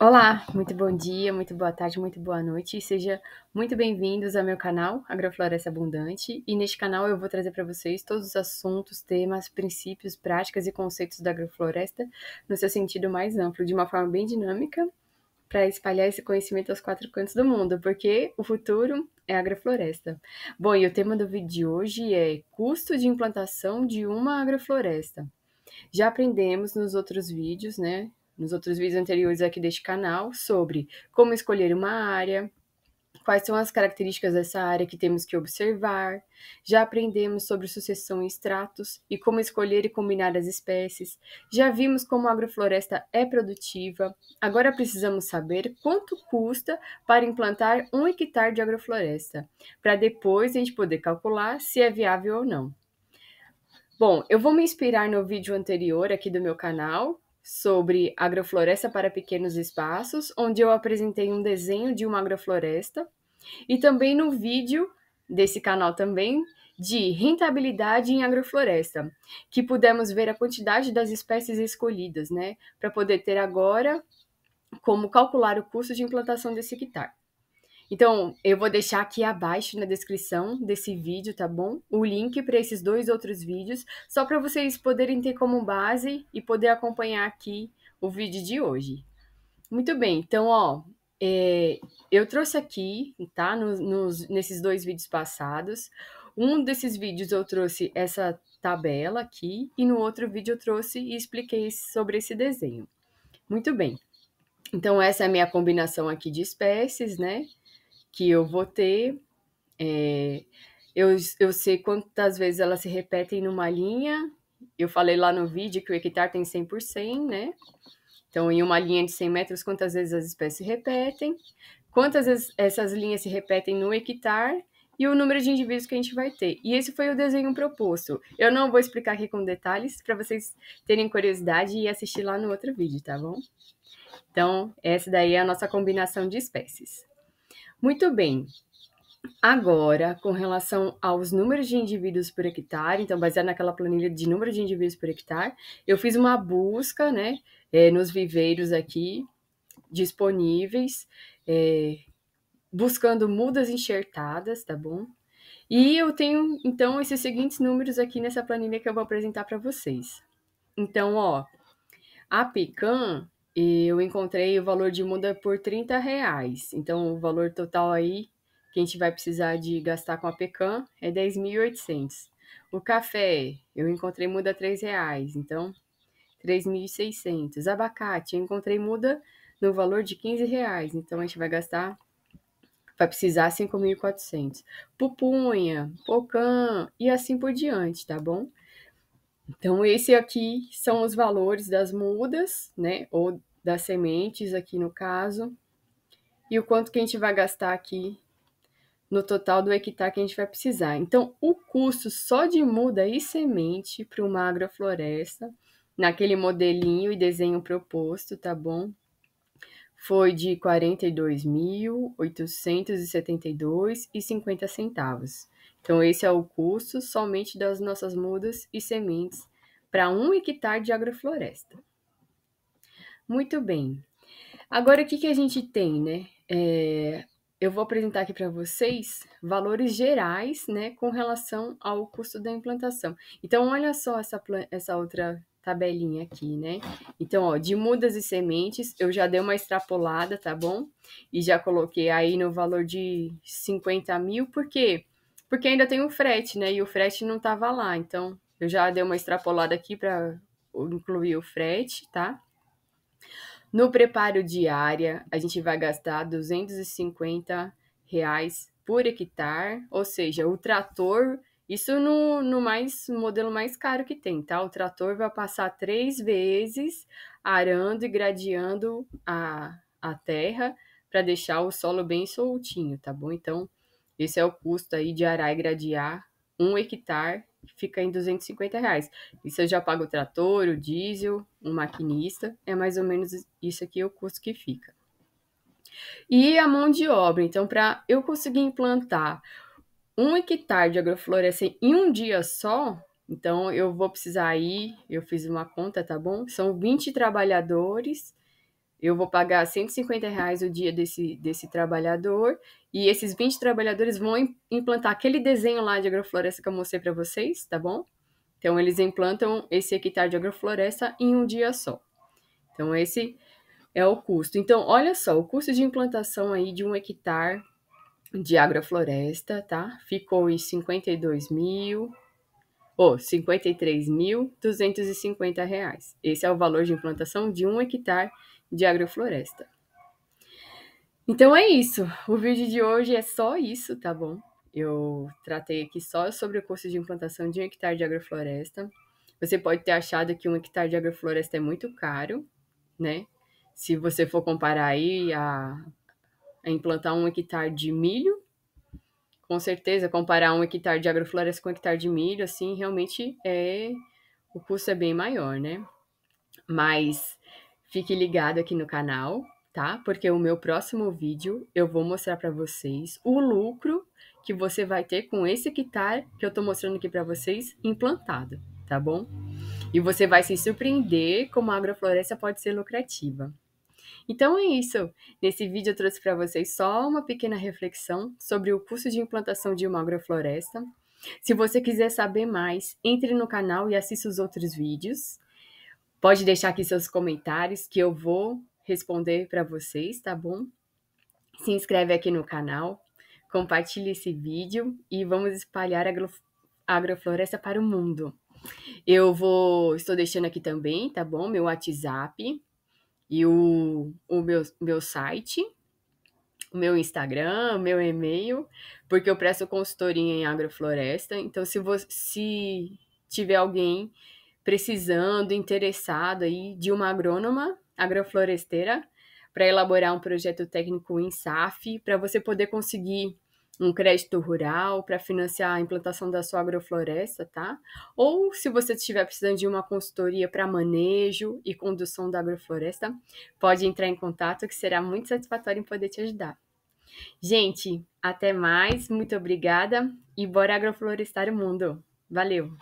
Olá, muito bom dia, muito boa tarde, muito boa noite. Seja muito bem-vindos ao meu canal Agrofloresta Abundante. E neste canal eu vou trazer para vocês todos os assuntos, temas, princípios, práticas e conceitos da agrofloresta no seu sentido mais amplo, de uma forma bem dinâmica, para espalhar esse conhecimento aos quatro cantos do mundo, porque o futuro é agrofloresta. Bom, e o tema do vídeo de hoje é custo de implantação de uma agrofloresta. Já aprendemos nos outros vídeos, né, nos outros vídeos anteriores aqui deste canal sobre como escolher uma área, quais são as características dessa área que temos que observar. Já aprendemos sobre sucessão e extratos e como escolher e combinar as espécies. Já vimos como a agrofloresta é produtiva. Agora precisamos saber quanto custa para implantar um hectare de agrofloresta, para depois a gente poder calcular se é viável ou não. Bom, eu vou me inspirar no vídeo anterior aqui do meu canal, sobre agrofloresta para pequenos espaços, onde eu apresentei um desenho de uma agrofloresta, e também no vídeo desse canal também de rentabilidade em agrofloresta, que pudemos ver a quantidade das espécies escolhidas, né, para poder ter agora como calcular o custo de implantação desse hectare. Então, eu vou deixar aqui abaixo na descrição desse vídeo, tá bom? O link para esses dois outros vídeos, só para vocês poderem ter como base e poder acompanhar aqui o vídeo de hoje. Muito bem, então, ó, é, eu trouxe aqui, tá? Nos, nos, nesses dois vídeos passados. Um desses vídeos eu trouxe essa tabela aqui, e no outro vídeo eu trouxe e expliquei sobre esse desenho. Muito bem. Então, essa é a minha combinação aqui de espécies, né? que eu vou ter. É, eu, eu sei quantas vezes elas se repetem numa linha. Eu falei lá no vídeo que o hectare tem 100 por 100, né? Então, em uma linha de 100 metros, quantas vezes as espécies se repetem, quantas vezes essas linhas se repetem no hectare e o número de indivíduos que a gente vai ter. E esse foi o desenho proposto. Eu não vou explicar aqui com detalhes para vocês terem curiosidade e assistir lá no outro vídeo, tá bom? Então, essa daí é a nossa combinação de espécies. Muito bem. Agora, com relação aos números de indivíduos por hectare, então, baseado naquela planilha de número de indivíduos por hectare, eu fiz uma busca, né, é, nos viveiros aqui disponíveis, é, buscando mudas enxertadas, tá bom? E eu tenho, então, esses seguintes números aqui nessa planilha que eu vou apresentar para vocês. Então, ó, a pecan e eu encontrei o valor de muda por 30 reais. Então, o valor total aí que a gente vai precisar de gastar com a Pecan é 10.800. O café, eu encontrei muda 3 reais, então 3.600. Abacate, eu encontrei muda no valor de 15 reais, então a gente vai gastar, vai precisar 5.400. Pupunha, pocã e assim por diante, tá bom? Então, esse aqui são os valores das mudas, né? Ou das sementes, aqui no caso. E o quanto que a gente vai gastar aqui no total do hectare que a gente vai precisar. Então, o custo só de muda e semente para uma agrofloresta, naquele modelinho e desenho proposto, tá bom? Foi de R$ 42.872,50 centavos. Então, esse é o custo somente das nossas mudas e sementes para um hectare de agrofloresta. Muito bem. Agora, o que, que a gente tem, né? É, eu vou apresentar aqui para vocês valores gerais, né, com relação ao custo da implantação. Então, olha só essa, essa outra tabelinha aqui, né? Então, ó, de mudas e sementes, eu já dei uma extrapolada, tá bom? E já coloquei aí no valor de 50 mil, porque porque ainda tem o frete, né? E o frete não estava lá. Então, eu já dei uma extrapolada aqui para incluir o frete, tá? No preparo diária a gente vai gastar 250 reais por hectare, ou seja, o trator, isso no, no mais modelo mais caro que tem, tá? O trator vai passar três vezes arando e gradeando a, a terra para deixar o solo bem soltinho, tá bom? Então, esse é o custo aí de arar e gradear um hectare, fica em 250 reais. Isso eu já pago o trator, o diesel, um maquinista, é mais ou menos isso aqui é o custo que fica. E a mão de obra, então, para eu conseguir implantar um hectare de agrofloresta em um dia só, então eu vou precisar aí, eu fiz uma conta, tá bom? São 20 trabalhadores eu vou pagar 150 reais o dia desse, desse trabalhador e esses 20 trabalhadores vão implantar aquele desenho lá de agrofloresta que eu mostrei para vocês, tá bom? Então, eles implantam esse hectare de agrofloresta em um dia só. Então, esse é o custo. Então, olha só, o custo de implantação aí de um hectare de agrofloresta, tá? Ficou em 52 mil, ou oh, 53.250 reais. Esse é o valor de implantação de um hectare de agrofloresta. Então é isso. O vídeo de hoje é só isso, tá bom? Eu tratei aqui só sobre o custo de implantação de um hectare de agrofloresta. Você pode ter achado que um hectare de agrofloresta é muito caro, né? Se você for comparar aí a, a implantar um hectare de milho, com certeza, comparar um hectare de agrofloresta com um hectare de milho, assim, realmente é o custo é bem maior, né? Mas Fique ligado aqui no canal, tá? Porque o meu próximo vídeo eu vou mostrar para vocês o lucro que você vai ter com esse quitar que eu tô mostrando aqui para vocês implantado, tá bom? E você vai se surpreender como a agrofloresta pode ser lucrativa. Então é isso. Nesse vídeo eu trouxe para vocês só uma pequena reflexão sobre o custo de implantação de uma agrofloresta. Se você quiser saber mais, entre no canal e assista os outros vídeos. Pode deixar aqui seus comentários que eu vou responder para vocês, tá bom? Se inscreve aqui no canal, compartilhe esse vídeo e vamos espalhar a agrofloresta para o mundo. Eu vou, estou deixando aqui também, tá bom? Meu WhatsApp e o, o meu, meu site, o meu Instagram, o meu e-mail, porque eu presto consultoria em agrofloresta. Então, se você se tiver alguém precisando, interessado aí de uma agrônoma agrofloresteira para elaborar um projeto técnico em SAF, para você poder conseguir um crédito rural para financiar a implantação da sua agrofloresta, tá? Ou se você estiver precisando de uma consultoria para manejo e condução da agrofloresta, pode entrar em contato que será muito satisfatório em poder te ajudar. Gente, até mais, muito obrigada e bora agroflorestar o mundo. Valeu!